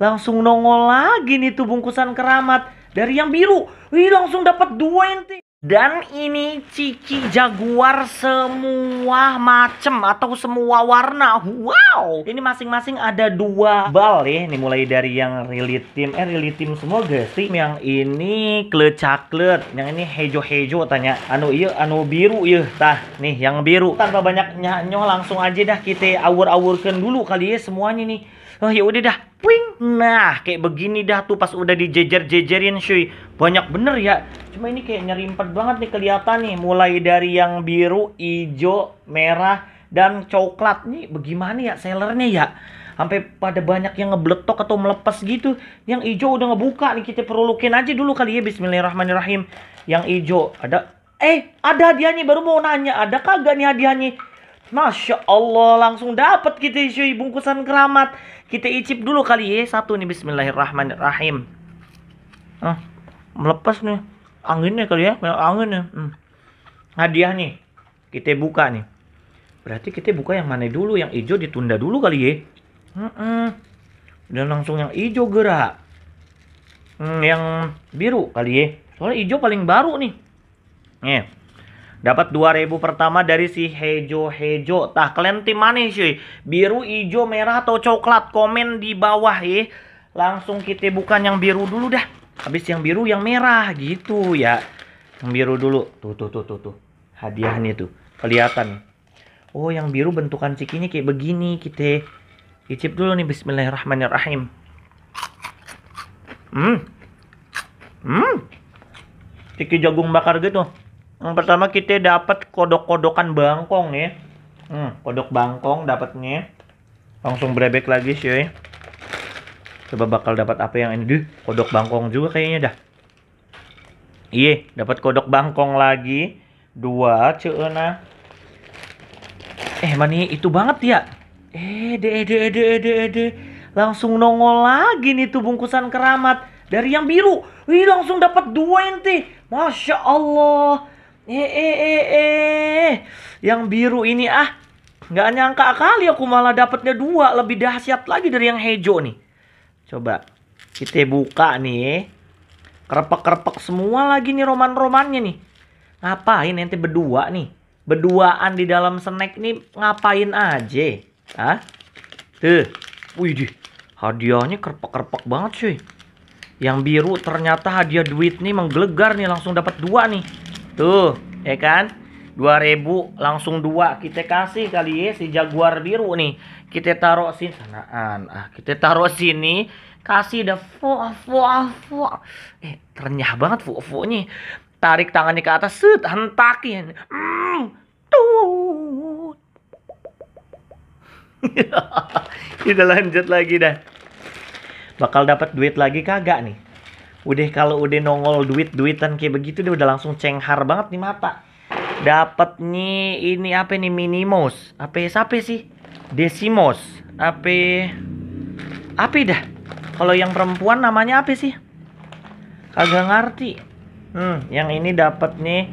langsung nongol lagi nih tuh bungkusan keramat dari yang biru. Wih, langsung dapat dua ente. Dan ini ciki jaguar semua macem atau semua warna. Wow. Ini masing-masing ada dua bal ya. Ini mulai dari yang really team. Eh really team semua gak sih? Yang ini kle caklet. Yang ini hejo-hejo tanya. Anu iya, anu biru iya. Tah, nih yang biru. Tanpa banyak nyanyo langsung aja dah kita awur-awurkan dulu kali ya semuanya nih oh ya udah dah puing nah kayak begini dah tuh pas udah dijejer-jejerin cuy banyak bener ya cuma ini kayak nyerimpet banget nih kelihatan nih mulai dari yang biru hijau merah dan coklat nih bagaimana ya sellernya ya sampai pada banyak yang ngebletok atau melepas gitu. Yang hijau udah ngebuka nih kita perulukin aja dulu kali ya Bismillahirrahmanirrahim. Yang hijau ada eh ada hadiahnya baru mau nanya ada kagak nih hadiahnya Masya Allah langsung dapat kita cuy bungkusan keramat Kita icip dulu kali ya Satu nih bismillahirrahmanirrahim ah, Melepas nih Anginnya kali ya Anginnya hmm. Hadiah nih Kita buka nih Berarti kita buka yang mana dulu Yang hijau ditunda dulu kali ya hmm -mm. Dan langsung yang hijau gerak hmm, Yang biru kali ya Soalnya hijau paling baru nih Nih Dapat 2000 pertama dari si Hejo Hejo. Tah kalian tim mana sih? Biru, hijau, merah atau coklat? Komen di bawah ya. Langsung kita bukan yang biru dulu dah. Habis yang biru yang merah gitu ya. Yang biru dulu. Tuh tuh tuh tuh tuh. Hadiahnya tuh kelihatan. Oh, yang biru bentukan cikinya kayak begini kita. Icip dulu nih bismillahirrahmanirrahim. Hmm. Hmm. Ciki jagung bakar gitu. Yang pertama kita dapat kodok-kodokan bangkong ya. Hmm, kodok bangkong dapatnya. Langsung brebek lagi cuy. Coba bakal dapat apa yang ini? Duh, kodok bangkong juga kayaknya dah. Iya, dapat kodok bangkong lagi. Dua, nah Eh, mani ya? itu banget ya. Eh, de, de, de, de, de. Langsung nongol lagi nih tuh bungkusan keramat. Dari yang biru. Wih, langsung dapat dua inti Masya Allah eh eh eh eh yang biru ini ah nggak nyangka kali aku malah dapetnya dua lebih dahsyat lagi dari yang hijau nih coba kita buka nih kerepek-kerepek semua lagi nih roman-romannya nih ngapain nanti berdua nih berduaan di dalam snack nih ngapain aja ah tuh wih deh hadiahnya kerepek-kerepek banget cuy yang biru ternyata hadiah duit nih menggelegar nih langsung dapat dua nih Tuh, ya kan? 2000 langsung dua kita kasih kali ya si jaguar biru nih. Kita taruh sini sanaan. Ah, kita taruh sini kasih dah fu ah, fu ah, fu. Eh, ternyah banget fu fu nih. Tarik tangannya ke atas, set hentakin. Mm, tuh. Kita lanjut lagi dah. Bakal dapat duit lagi kagak nih? udah kalau udah nongol duit duitan kayak begitu dia udah langsung cenghar banget nih mata dapat nih ini apa nih minimos apa ya, apa sih ya? desimos apa apa ya dah kalau yang perempuan namanya apa sih kagak ngerti hmm yang ini dapat nih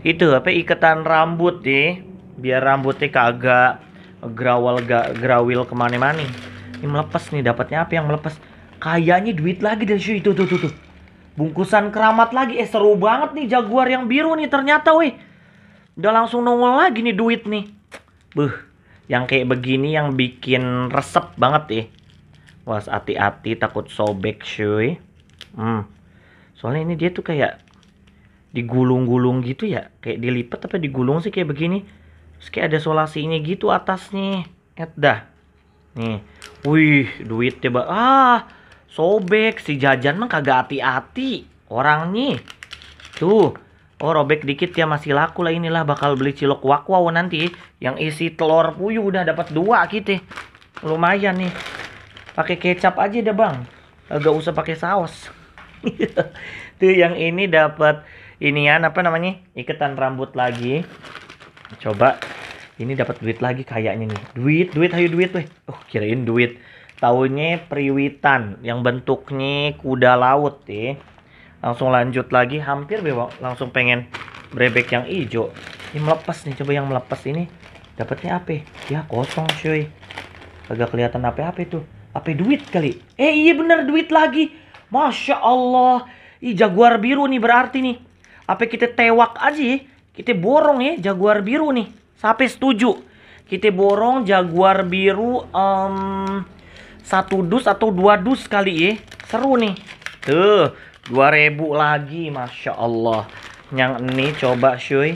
itu apa ikatan rambut nih biar rambutnya kagak grawal gak grawil kemana-mana ini melepas nih dapatnya apa yang melepas kayaknya duit lagi dari situ tuh tuh tuh Bungkusan keramat lagi. Eh seru banget nih Jaguar yang biru nih ternyata weh. Udah langsung nongol lagi nih duit nih. Beuh. Yang kayak begini yang bikin resep banget ya. Eh. Was hati-hati takut sobek cuy. Hmm. Soalnya ini dia tuh kayak digulung-gulung gitu ya. Kayak dilipat tapi digulung sih kayak begini. Terus kayak ada ini gitu atas nih. dah. Nih. Wih, duit tiba. Ah, sobek si jajan mah kagak hati-hati orang nih tuh Oh robek dikit ya masih laku lah inilah bakal beli cilok wakwaw nanti yang isi telur puyuh udah dapat dua kita lumayan nih pakai kecap aja deh bang agak usah pakai saus tuh yang ini dapat inian apa namanya iketan rambut lagi coba ini dapat duit lagi kayaknya nih duit duit ayo duit weh oh kirain duit Tahunya periwitan yang bentuknya kuda laut ya. Langsung lanjut lagi hampir bewa langsung pengen brebek yang hijau. Ini melepas nih coba yang melepas ini dapatnya apa? Ya kosong cuy. agak kelihatan apa-apa itu. Apa duit kali? Eh iya bener duit lagi. Masya Allah. Ih jaguar biru nih berarti nih. Apa kita tewak aja ya? Kita borong ya jaguar biru nih. Sampai setuju. Kita borong jaguar biru um, satu dus atau dua dus kali ya seru nih tuh 2000 lagi Masya Allah yang ini coba cuy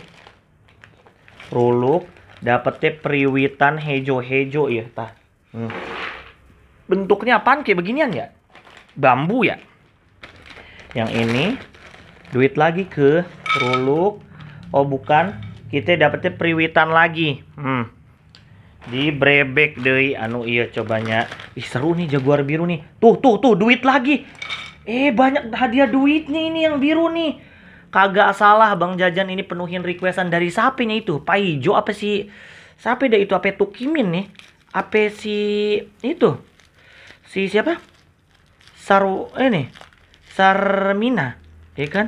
ruluk dapetnya periwitan hejo-hejo ya tah hmm. bentuknya apaan kayak beginian ya bambu ya yang ini duit lagi ke ruluk oh bukan kita dapetnya periwitan lagi hmm di brebek deh anu iya cobanya ih seru nih jaguar biru nih tuh tuh tuh duit lagi eh banyak hadiah duitnya ini yang biru nih kagak salah bang jajan ini penuhin requestan dari sapinya itu pak hijau apa sih sapi deh itu apa tukimin nih apa si itu si siapa saru ini eh, sarmina ya kan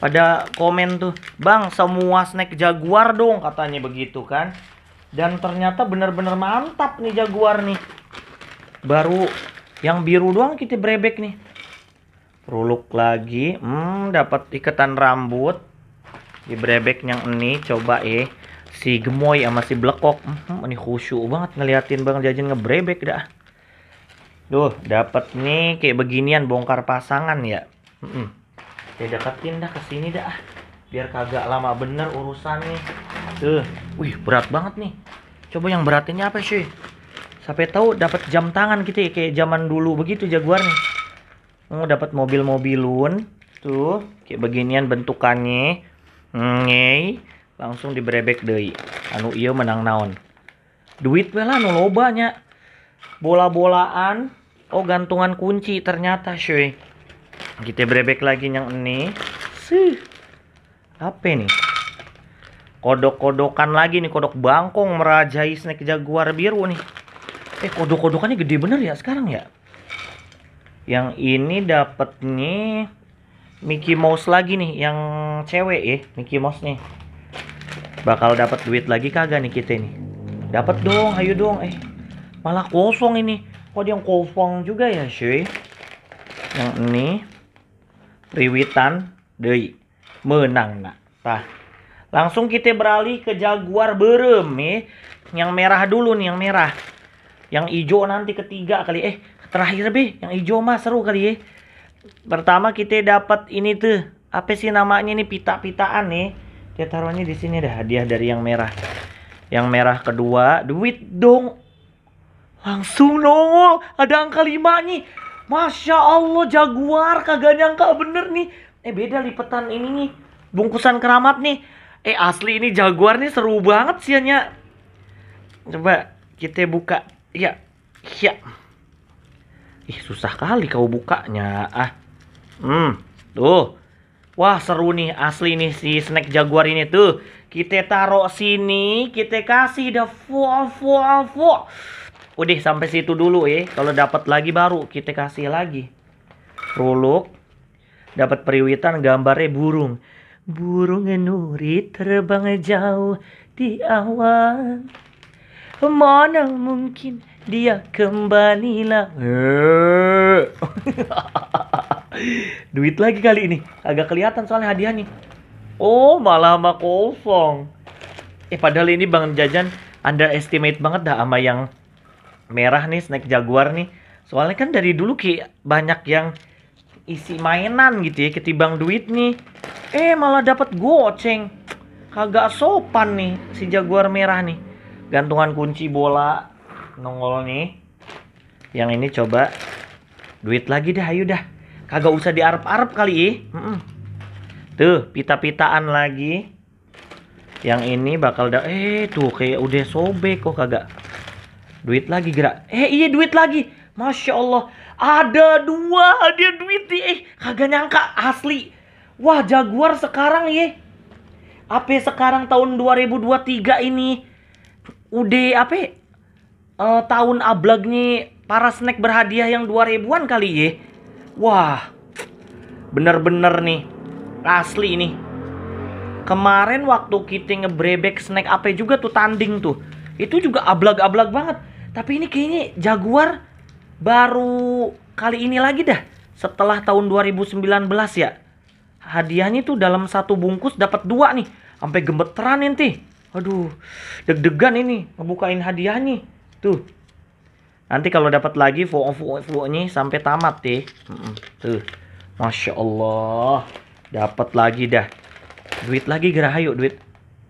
pada komen tuh bang semua snack jaguar dong katanya begitu kan dan ternyata benar-benar mantap nih Jaguar nih. Baru yang biru doang kita brebek nih. Ruluk lagi. Hmm, dapat ikatan rambut. Di brebek yang ini coba eh si gemoy sama si blekok hmm, ini khusyuk banget ngeliatin bang jajan ngebrebek dah duh dapat nih kayak beginian bongkar pasangan ya hmm, ya hmm. deketin dah ke sini dah biar kagak lama bener urusan nih tuh wih berat banget nih coba yang berat ini apa sih sampai tahu dapat jam tangan gitu ya kayak zaman dulu begitu jaguar nih oh, dapat mobil-mobilun tuh kayak beginian bentukannya ngei langsung diberebek deh anu iya menang naon duit bela anu lobanya bola-bolaan oh gantungan kunci ternyata cuy kita berebek lagi yang ini sih apa nih kodok-kodokan lagi nih kodok bangkong merajai snack jaguar biru nih eh kodok-kodokannya gede bener ya sekarang ya yang ini dapat nih Mickey Mouse lagi nih yang cewek ya Mickey Mouse nih bakal dapat duit lagi kagak nih kita nih dapat dong ayo dong eh malah kosong ini kok dia yang kosong juga ya cuy yang ini riwitan deh menang nak. Tah. Langsung kita beralih ke Jaguar Berem nih. Eh. Yang merah dulu nih, yang merah. Yang hijau nanti ketiga kali. Eh, terakhir be, yang hijau mah seru kali ya. Pertama kita dapat ini tuh. Apa sih namanya nih pita-pitaan nih. Eh. Kita taruhnya di sini dah hadiah dari yang merah. Yang merah kedua, duit dong. Langsung nongol, ada angka lima nih. Masya Allah Jaguar kagak nyangka bener nih eh beda lipetan ini nih bungkusan keramat nih eh asli ini jaguar nih seru banget sih siannya coba kita buka ya ya ih susah kali kau bukanya ah hmm tuh wah seru nih asli nih si snack jaguar ini tuh kita taruh sini kita kasih dah full full full udah sampai situ dulu ya kalau dapat lagi baru kita kasih lagi ruluk dapat periwitan gambarnya burung. Burung nuri terbang jauh di awan. Mana mungkin dia kembali lah. Eh. Duit lagi kali ini. Agak kelihatan soalnya hadiahnya Oh, malah sama kosong. Eh, padahal ini Bang Jajan underestimate banget dah sama yang merah nih, snack jaguar nih. Soalnya kan dari dulu Ki banyak yang isi mainan gitu ya ketimbang duit nih eh malah dapat goceng kagak sopan nih si jaguar merah nih gantungan kunci bola nongol nih yang ini coba duit lagi dah ayo dah kagak usah diarep-arep kali ih eh. tuh pita-pitaan lagi yang ini bakal dah eh tuh kayak udah sobek kok kagak duit lagi gerak eh iya duit lagi masya Allah ada dua hadiah duit nih. Eh, kagak nyangka asli. Wah, Jaguar sekarang ya. Apa sekarang tahun 2023 ini udah apa? Uh, tahun ablagnya para snack berhadiah yang 2000-an kali ya. Wah. Bener-bener nih. Asli ini. Kemarin waktu kita ngebrebek snack apa juga tuh tanding tuh. Itu juga ablag-ablag banget. Tapi ini kayaknya Jaguar baru kali ini lagi dah setelah tahun 2019 ya hadiahnya tuh dalam satu bungkus dapat dua nih sampai gemeteran nanti aduh deg-degan ini ngebukain hadiahnya tuh nanti kalau dapat lagi fuo fuo fuo nya sampai tamat deh tuh masya Allah dapat lagi dah duit lagi gerahayu duit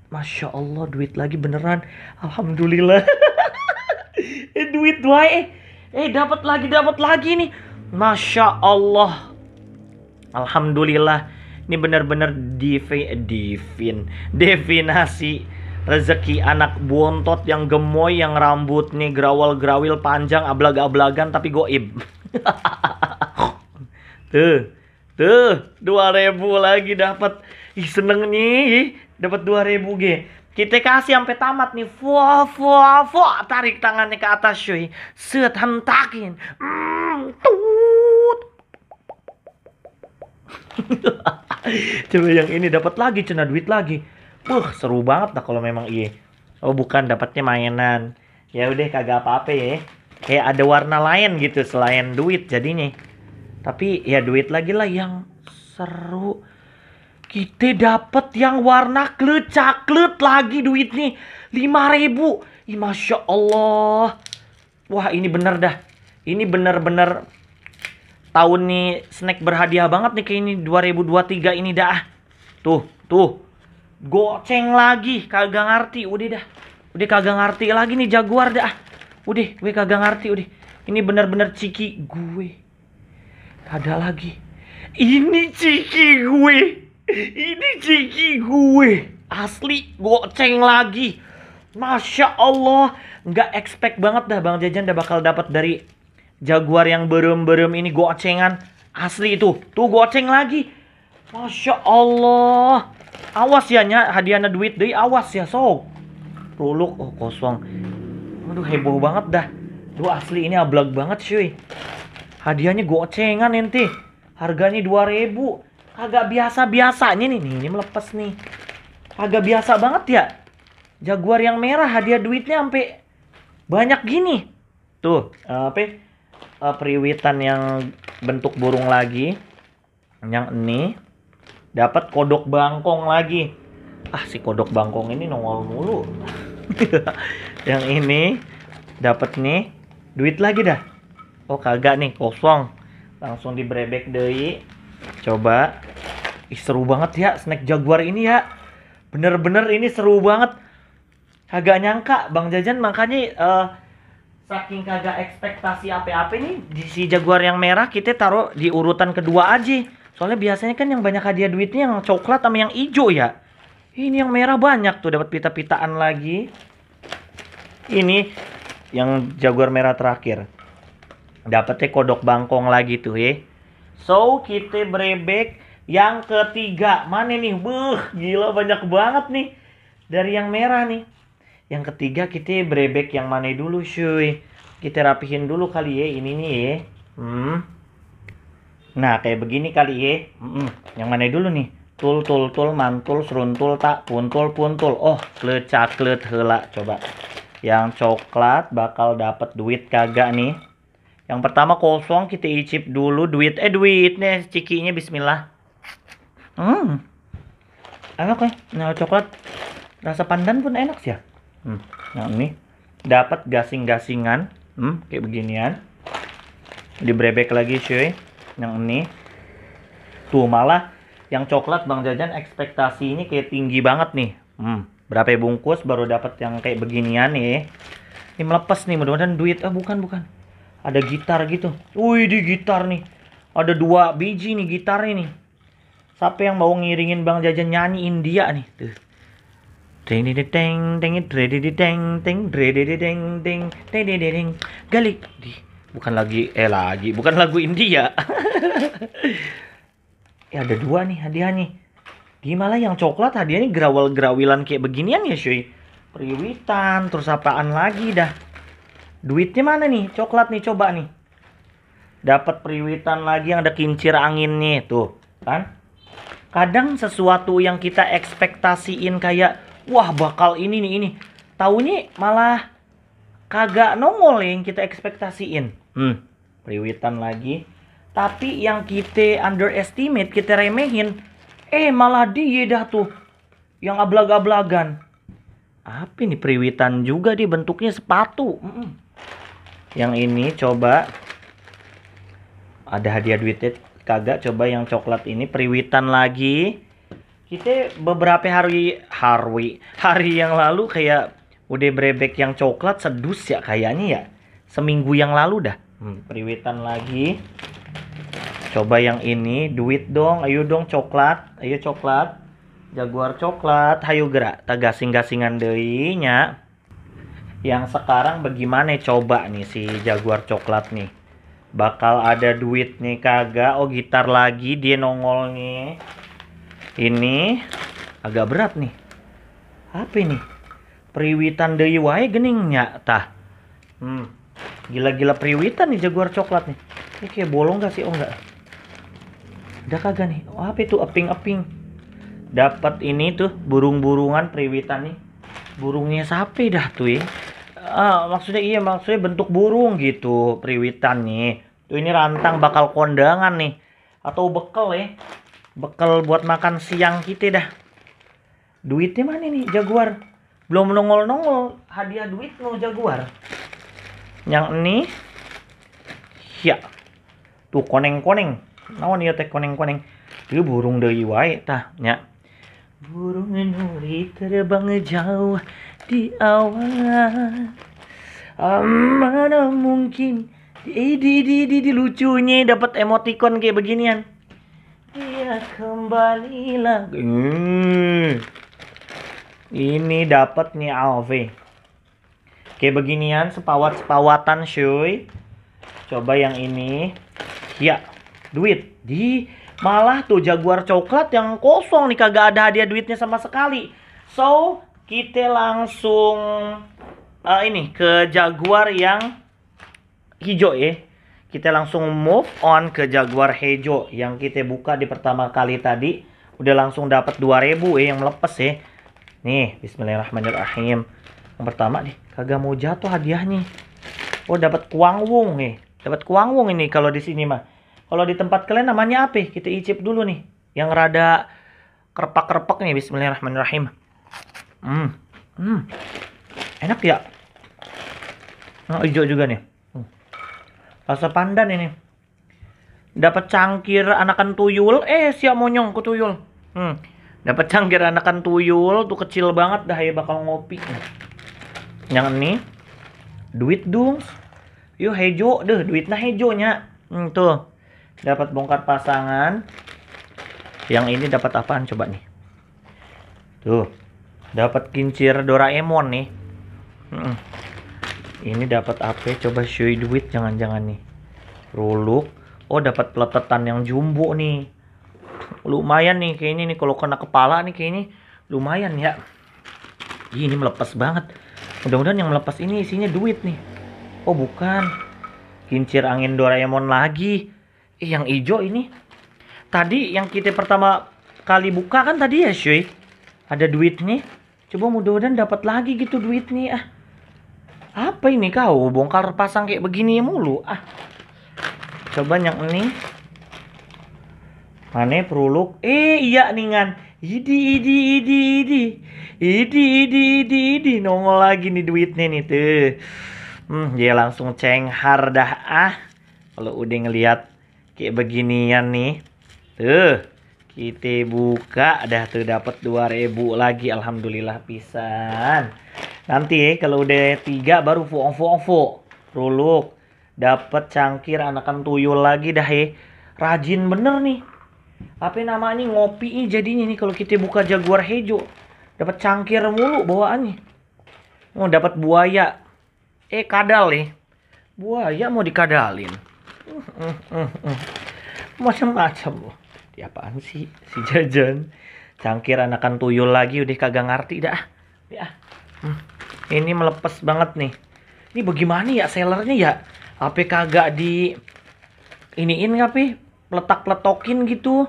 masya Allah duit lagi beneran alhamdulillah eh, duit dua eh Eh dapat lagi, dapat lagi nih. Masya Allah. Alhamdulillah. Ini benar-benar divi, divin, definasi rezeki anak bontot yang gemoy, yang rambutnya gerawal-gerawil panjang, ablag-ablagan tapi goib. tuh, tuh, ribu lagi dapat. Ih seneng nih, dapat dua ribu G. Kita kasih sampai tamat nih. fua fua fua Tarik tangannya ke atas cuy. Set, hentakin. Mm, tut. Coba yang ini dapat lagi, cina duit lagi. Wah, uh, seru banget lah kalau memang iya. Oh, bukan dapatnya mainan. Ya udah kagak apa-apa ya. Kayak ada warna lain gitu selain duit jadinya. Tapi ya duit lagi lah yang seru kita dapat yang warna klet caklet lagi duit nih 5000 ribu, Masya Allah Wah ini bener dah Ini bener-bener Tahun nih snack berhadiah banget nih kayak ini 2023 ini dah Tuh, tuh Goceng lagi, kagak ngerti Udah dah, udah kagak ngerti lagi nih Jaguar dah Udah, gue kagak ngerti udah Ini bener-bener ciki gue Ada lagi Ini ciki gue ini ciki gue asli goceng lagi. Masya Allah, nggak expect banget dah Bang Jajan udah bakal dapat dari Jaguar yang berem-berem ini gocengan asli itu. Tuh goceng lagi. Masya Allah. Awas ya nya hadiahnya duit deh awas ya sok. Ruluk oh kosong. Aduh heboh banget dah. Duh asli ini ablak banget cuy. Hadiahnya gocengan nanti Harganya 2000 agak biasa-biasanya nih, nih ini melepas nih agak biasa banget ya Jaguar yang merah hadiah duitnya sampai banyak gini tuh apa uh, periwitan yang bentuk burung lagi yang ini dapat kodok bangkong lagi ah si kodok bangkong ini nongol mulu yang ini dapat nih duit lagi dah oh kagak nih kosong langsung brebek deh coba Ih, seru banget ya snack Jaguar ini ya. Bener-bener ini seru banget. agak nyangka Bang Jajan makanya uh, saking kagak ekspektasi apa-apa nih di si Jaguar yang merah kita taruh di urutan kedua aja. Soalnya biasanya kan yang banyak hadiah duitnya yang coklat sama yang hijau ya. Ini yang merah banyak tuh dapat pita-pitaan lagi. Ini yang Jaguar merah terakhir. Dapatnya kodok bangkong lagi tuh ya. So kita brebek yang ketiga, mana nih? Buh, gila banyak banget nih. Dari yang merah nih. Yang ketiga kita brebek yang mana dulu, cuy. Kita rapihin dulu kali ya ini nih ya. Hmm. Nah, kayak begini kali ya. Hmm. -mm. Yang mana dulu nih? Tul, tul, tul, mantul, seruntul, tak, puntul, puntul. Oh, klecak, klet, hela. Coba. Yang coklat bakal dapat duit kagak nih. Yang pertama kosong kita icip dulu duit. Eh duit nih cikinya bismillah. Hmm. Enak ya, nah coklat rasa pandan pun enak sih ya. Hmm. Nah ini dapat gasing-gasingan, hmm, kayak beginian. brebek lagi cuy, yang ini. Tuh malah yang coklat Bang Jajan ekspektasi ini kayak tinggi banget nih. Hmm. Berapa ya bungkus baru dapat yang kayak beginian nih. Ini melepas nih mudah-mudahan duit. Ah bukan bukan. Ada gitar gitu. Wih di gitar nih. Ada dua biji nih gitar ini siapa yang mau ngiringin Bang Jajan nyanyi India nih tuh Ding ding ding ding ding ding ding ding ding ding ding ding ding galik di bukan lagi eh lagi bukan lagu India ya ada dua nih hadiahnya di malah yang coklat hadiahnya gerawal gerawilan kayak beginian ya cuy periwitan terus apaan lagi dah duitnya mana nih coklat nih coba nih dapat periwitan lagi yang ada kincir anginnya tuh kan kadang sesuatu yang kita ekspektasiin kayak wah bakal ini nih ini taunya malah kagak nongol yang kita ekspektasiin hmm riwitan lagi tapi yang kita underestimate kita remehin eh malah dia dah tuh yang ablag-ablagan apa ini periwitan juga dia bentuknya sepatu mm yang ini coba ada hadiah duitnya kagak coba yang coklat ini periwitan lagi kita beberapa hari hari hari yang lalu kayak udah brebek yang coklat sedus ya kayaknya ya seminggu yang lalu dah hmm, periwitan lagi coba yang ini duit dong ayo dong coklat ayo coklat jaguar coklat hayu gerak tak gasing-gasingan deinya yang sekarang bagaimana coba nih si jaguar coklat nih bakal ada duit nih kagak oh gitar lagi dia nongol nih ini agak berat nih apa ini periwitan deui wae geningnya tah hmm gila-gila periwitan nih jaguar coklat nih ini kayak bolong gak sih oh enggak udah kagak nih oh, apa itu eping-eping dapat ini tuh burung-burungan periwitan nih burungnya sapi dah tuh ya ah, maksudnya iya maksudnya bentuk burung gitu priwitan nih tuh ini rantang bakal kondangan nih atau bekal ya bekal buat makan siang kita dah duitnya mana nih jaguar belum nongol nongol hadiah duit no jaguar yang ini ya tuh koneng koneng nawan iya teh koneng koneng itu burung dari wae tah ya burung nuri terbang jauh di awal Mana mungkin di di di di, di lucunya dapat emoticon kayak beginian. Dia kembalilah. Hmm. Ini dapat nih Alve. Kayak beginian sepawat-sepawatan cuy. Coba yang ini. Ya, duit. Di malah tuh jaguar coklat yang kosong nih kagak ada hadiah duitnya sama sekali. So, kita langsung uh, ini ke Jaguar yang hijau ya. Kita langsung move on ke Jaguar hijau yang kita buka di pertama kali tadi. Udah langsung dapat 2000 ya eh, yang melepas ya. Nih, bismillahirrahmanirrahim. Yang pertama nih, kagak mau jatuh hadiahnya. Oh, dapat kuang wong nih. Dapat kuang wong ini kalau di sini mah. Kalau di tempat kalian namanya apa? Kita icip dulu nih. Yang rada kerpak-kerpak nih, bismillahirrahmanirrahim. Hmm. Hmm. Enak ya? Oh, hijau juga nih. Hmm. pandan ini. Dapat cangkir anakan tuyul. Eh, siap monyong ke tuyul. Hmm. Dapat cangkir anakan tuyul tuh kecil banget dah ya bakal ngopi. Yang ini duit dong. Yuk hejo deh, duitnya hejonya. Hmm, tuh. Dapat bongkar pasangan. Yang ini dapat apaan coba nih? Tuh dapat kincir Doraemon nih ini dapat apa coba shui duit jangan-jangan nih ruluk oh dapat peletetan yang jumbo nih lumayan nih kayak ini nih kalau kena kepala nih kayak ini lumayan ya Ih, ini melepas banget mudah-mudahan yang melepas ini isinya duit nih oh bukan kincir angin Doraemon lagi eh, yang ijo ini tadi yang kita pertama kali buka kan tadi ya Shui? ada duit nih coba mudah-mudahan dapat lagi gitu duit nih ah apa ini kau bongkar pasang kayak begini mulu ah coba yang ini mana peruluk eh iya ningan idi idi idi idi idi idi idi idi nongol lagi nih duitnya nih tuh hmm dia langsung cenghar dah ah kalau udah ngelihat kayak beginian nih tuh kita buka dah tuh dapat 2000 lagi alhamdulillah pisan. Nanti kalau udah tiga baru fuong fuong fu. Ruluk dapat cangkir anakan tuyul lagi dah he. Rajin bener nih. Apa namanya ngopi jadinya nih kalau kita buka jaguar hejo. Dapat cangkir mulu bawaannya. Mau oh, dapat buaya. Eh kadal nih. Buaya mau dikadalin. Macam-macam loh ya apaan sih si jajan cangkir anakan tuyul lagi udah kagak ngerti dah ya hmm. ini melepas banget nih ini bagaimana ya sellernya ya apa kagak di iniin ngapi peletak peletokin gitu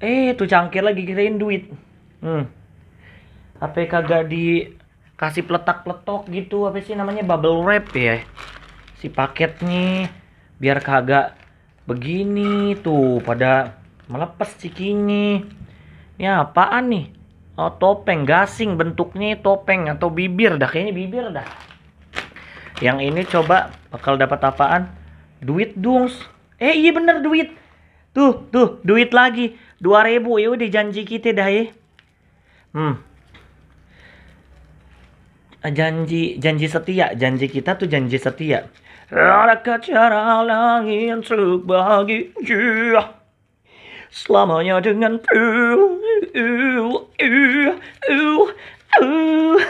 eh tuh cangkir lagi kirain duit hmm apa kagak di kasih peletak peletok gitu apa sih namanya bubble wrap ya si paketnya biar kagak begini tuh pada Melepas cikini. Ini apaan nih? Oh, topeng gasing bentuknya topeng atau bibir dah kayaknya bibir dah. Yang ini coba bakal dapat apaan? Duit dungs. Eh iya bener duit. Tuh, tuh, duit lagi. 2000 ya udah janji kita dah ya. Hmm. Ah, janji janji setia, janji kita tuh janji setia. Rara kacara langit bagi Yeah selamanya dengan uh, uh, uh, uh, uh. Tuh,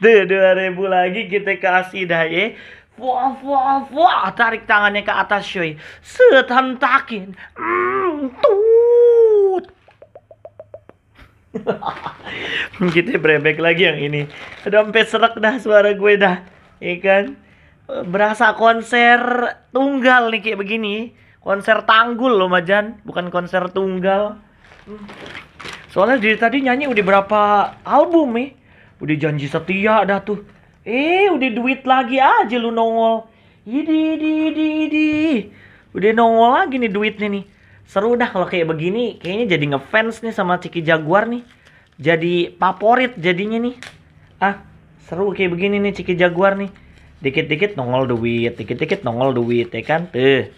2000 lagi kita kasih dah ya. Wah, wah, wah, tarik tangannya ke atas, cuy. setan Mm, tut. kita brebek lagi yang ini. Udah sampai serak dah suara gue dah. ikan, iya Berasa konser tunggal nih kayak begini konser tanggul loh Majan bukan konser tunggal soalnya dari tadi nyanyi udah berapa album nih eh? udah janji setia dah tuh eh udah duit lagi aja lu nongol idi idi idi idi udah nongol lagi nih duitnya nih seru dah kalau kayak begini kayaknya jadi ngefans nih sama Ciki Jaguar nih jadi favorit jadinya nih ah seru kayak begini nih Ciki Jaguar nih dikit-dikit nongol duit dikit-dikit nongol duit ya kan tuh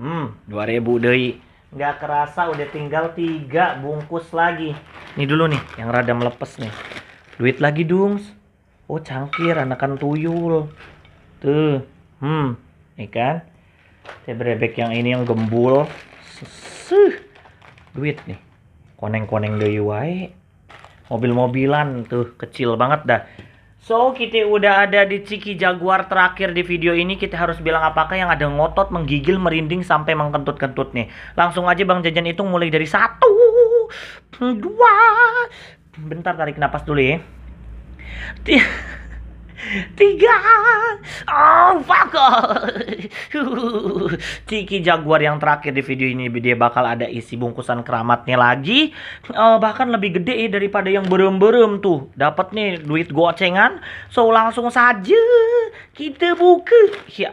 Hmm, 2000 deh. Nggak kerasa udah tinggal tiga bungkus lagi. ini dulu nih, yang rada melepas nih. Duit lagi dong. Oh cangkir, anakan tuyul. Tuh, hmm, nih kan. Saya bebek yang ini yang gembul. Suh, duit nih. Koneng-koneng deh wae. Mobil-mobilan tuh kecil banget dah. So, kita udah ada di Ciki Jaguar terakhir di video ini. Kita harus bilang apakah yang ada ngotot, menggigil, merinding, sampai mengkentut-kentut nih. Langsung aja Bang Jajan itu mulai dari satu, dua. Bentar tarik napas dulu ya tiga oh fuck Tiki Jaguar yang terakhir di video ini dia bakal ada isi bungkusan keramatnya lagi uh, bahkan lebih gede eh, daripada yang berem-berem tuh dapat nih duit gocengan so langsung saja kita buka ya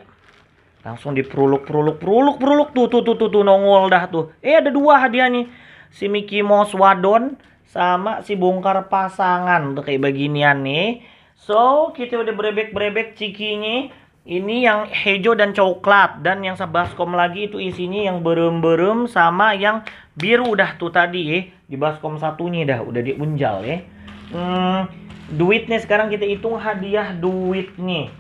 langsung diperuluk peruluk peruluk peruluk tuh tuh tuh tuh, tuh nongol dah tuh eh ada dua hadiah nih si Mickey Mouse Wadon sama si bongkar pasangan tuh kayak beginian nih So, kita udah berebek ciki cikinya. Ini yang hijau dan coklat. Dan yang sebaskom lagi itu isinya yang berem-berem sama yang biru udah tuh tadi ya. Di baskom satunya dah, udah diunjal ya. Hmm, duitnya sekarang kita hitung hadiah duitnya.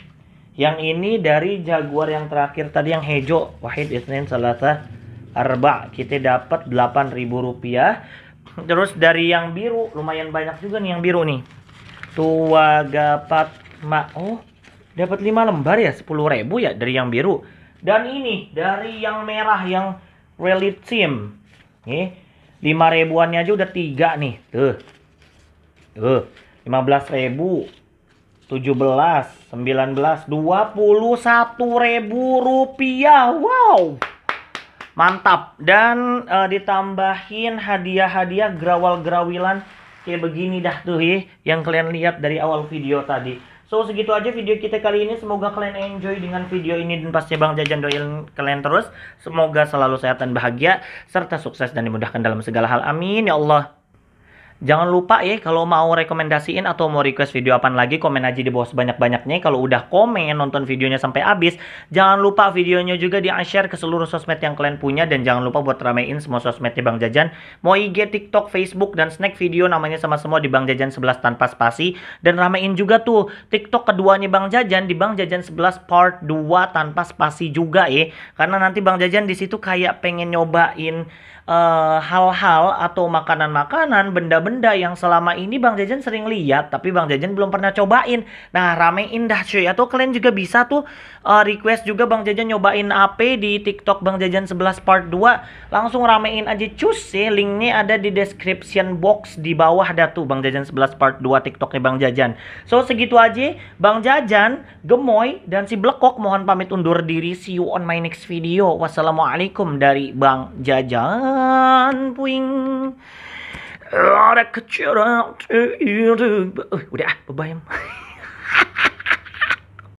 Yang ini dari Jaguar yang terakhir tadi yang hijau. Wahid Isnin ya, Selasa Arba. Kita dapat 8.000 rupiah. Terus dari yang biru lumayan banyak juga nih yang biru nih tua gapat mak oh dapat 5 lembar ya 10.000 ya dari yang biru dan ini dari yang merah yang relit sim nih 5 ribuannya aja udah 3 nih tuh tuh 15.000 17 19 21.000 rupiah wow mantap dan e, ditambahin hadiah-hadiah gerawal-gerawilan kayak begini dah tuh ya yang kalian lihat dari awal video tadi so segitu aja video kita kali ini semoga kalian enjoy dengan video ini dan pasti bang jajan doain kalian terus semoga selalu sehat dan bahagia serta sukses dan dimudahkan dalam segala hal amin ya Allah Jangan lupa ya kalau mau rekomendasiin atau mau request video apa lagi komen aja di bawah sebanyak-banyaknya. Kalau udah komen nonton videonya sampai habis, jangan lupa videonya juga di-share ke seluruh sosmed yang kalian punya dan jangan lupa buat ramein semua sosmednya Bang Jajan. Mau IG, TikTok, Facebook dan snack video namanya sama semua di Bang Jajan 11 tanpa spasi dan ramein juga tuh TikTok keduanya Bang Jajan di Bang Jajan 11 part 2 tanpa spasi juga ya. Karena nanti Bang Jajan di situ kayak pengen nyobain Eh, hal-hal uh, atau makanan-makanan, benda-benda yang selama ini Bang Jajan sering lihat tapi Bang Jajan belum pernah cobain. Nah, ramein dah cuy. Atau kalian juga bisa tuh uh, request juga Bang Jajan nyobain AP di TikTok Bang Jajan 11 part 2. Langsung ramein aja cus sih. Linknya ada di description box di bawah ada tuh Bang Jajan 11 part 2 TikToknya Bang Jajan. So, segitu aja. Bang Jajan, Gemoy, dan si Blekok mohon pamit undur diri. See you on my next video. Wassalamualaikum dari Bang Jajan. i wing. Lord, I could shout out to you, too. Udah, bye-bye.